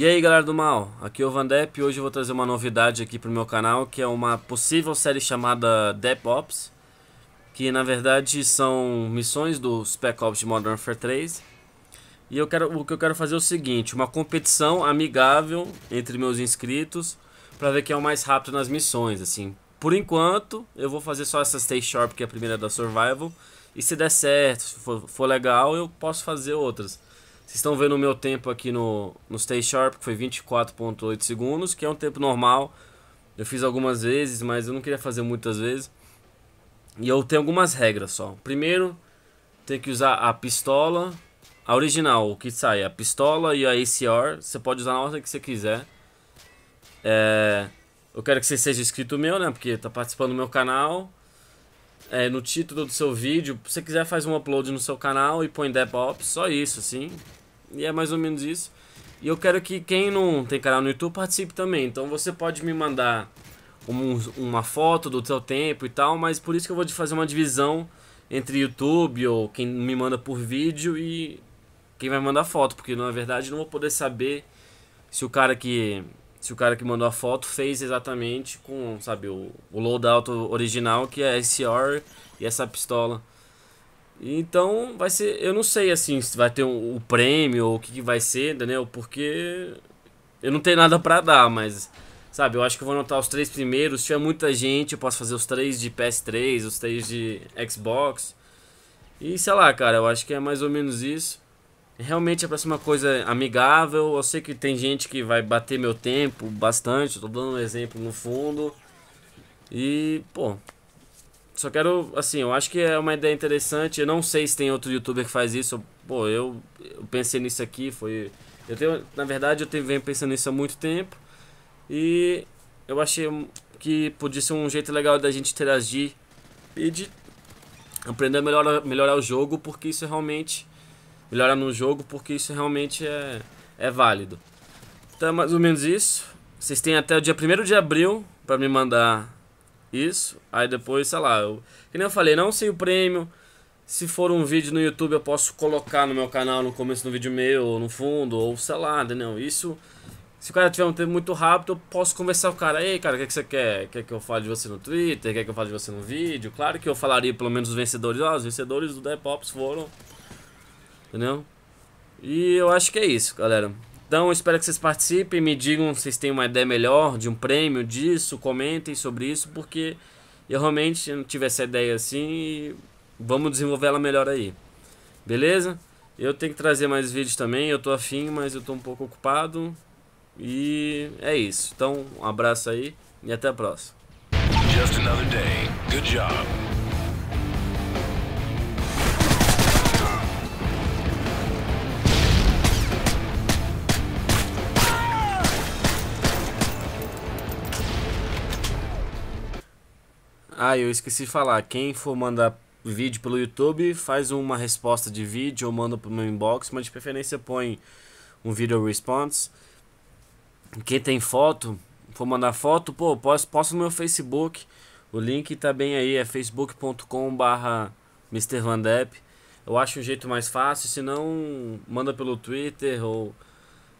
E aí galera do mal, aqui é o Vandep e hoje eu vou trazer uma novidade aqui pro meu canal que é uma possível série chamada Ops, que na verdade são missões do Spec Ops de Modern Warfare 3 e eu quero, o que eu quero fazer é o seguinte, uma competição amigável entre meus inscritos para ver quem é o mais rápido nas missões, assim. Por enquanto, eu vou fazer só essa Stay Sharp, que é a primeira é da Survival. E se der certo, se for, for legal, eu posso fazer outras. Vocês estão vendo o meu tempo aqui no, no Stay Sharp, que foi 24.8 segundos, que é um tempo normal. Eu fiz algumas vezes, mas eu não queria fazer muitas vezes. E eu tenho algumas regras só. Primeiro, tem que usar a pistola, a original, o que sai, a pistola e a ACR. Você pode usar na hora que você quiser. É, eu quero que você seja inscrito meu, né? Porque tá participando do meu canal. É, no título do seu vídeo, se você quiser faz um upload no seu canal e põe DevOps, só isso, assim. E é mais ou menos isso. E eu quero que quem não tem canal no YouTube participe também. Então você pode me mandar um, uma foto do seu tempo e tal, mas por isso que eu vou fazer uma divisão entre YouTube ou quem me manda por vídeo e quem vai mandar foto, porque na verdade não vou poder saber se o cara que se o cara que mandou a foto fez exatamente com, sabe, o, o loadout original, que é SR e essa pistola. Então vai ser, eu não sei assim se vai ter o um, um prêmio ou o que, que, vai ser, entendeu? Porque eu não tenho nada para dar, mas sabe, eu acho que eu vou anotar os três primeiros. Se tiver muita gente, eu posso fazer os três de PS3, os três de Xbox. E sei lá, cara, eu acho que é mais ou menos isso realmente é pra ser uma coisa amigável. Eu sei que tem gente que vai bater meu tempo bastante, estou tô dando um exemplo no fundo. E, pô, só quero, assim, eu acho que é uma ideia interessante. Eu não sei se tem outro youtuber que faz isso. pô, eu, eu pensei nisso aqui, foi. Eu tenho, na verdade, eu tenho, venho pensando nisso há muito tempo. E eu achei que podia ser um jeito legal da gente interagir e de aprender a melhorar, melhorar o jogo, porque isso realmente melhorar no jogo, porque isso realmente é, é válido. Então é mais ou menos isso. Vocês têm até o dia 1 de abril para me mandar isso. Aí depois, sei lá, eu, que nem eu falei, não sei o prêmio. Se for um vídeo no YouTube, eu posso colocar no meu canal no começo do vídeo meu, ou no fundo, ou sei lá, entendeu? Isso se o cara tiver um tempo muito rápido, eu posso conversar com o cara. Ei, cara, o que, que você quer? Quer que eu fale de você no Twitter? Quer que eu fale de você no vídeo? Claro que eu falaria pelo menos os vencedores. Ah, os vencedores do Pops foram Entendeu? E eu acho que é isso, galera. Então, espero que vocês participem, me digam se vocês têm uma ideia melhor de um prêmio disso, comentem sobre isso, porque eu realmente não tive essa ideia assim e vamos desenvolver ela melhor aí. Beleza? Eu tenho que trazer mais vídeos também, eu tô afim, mas eu tô um pouco ocupado. E é isso. Então, um abraço aí e até a próxima. Ah, eu esqueci de falar. Quem for mandar vídeo pelo YouTube, faz uma resposta de vídeo ou manda pro meu inbox, mas de preferência põe um video response. Quem tem foto, for mandar foto, pô, posso, posso no meu Facebook. O link tá bem aí, é facebook.com/barra Eu acho um jeito mais fácil, se não, manda pelo Twitter ou.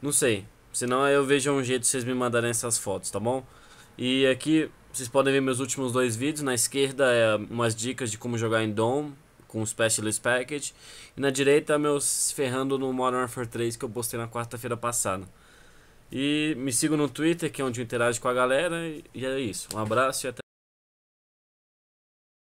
Não sei. Senão eu vejo um jeito de vocês me mandarem essas fotos, tá bom? E aqui vocês podem ver meus últimos dois vídeos. Na esquerda é umas dicas de como jogar em Dom com o Specialist Package. E na direita meus ferrando no Modern Warfare 3 que eu postei na quarta-feira passada. E me sigam no Twitter, que é onde eu interajo com a galera. E é isso. Um abraço e até.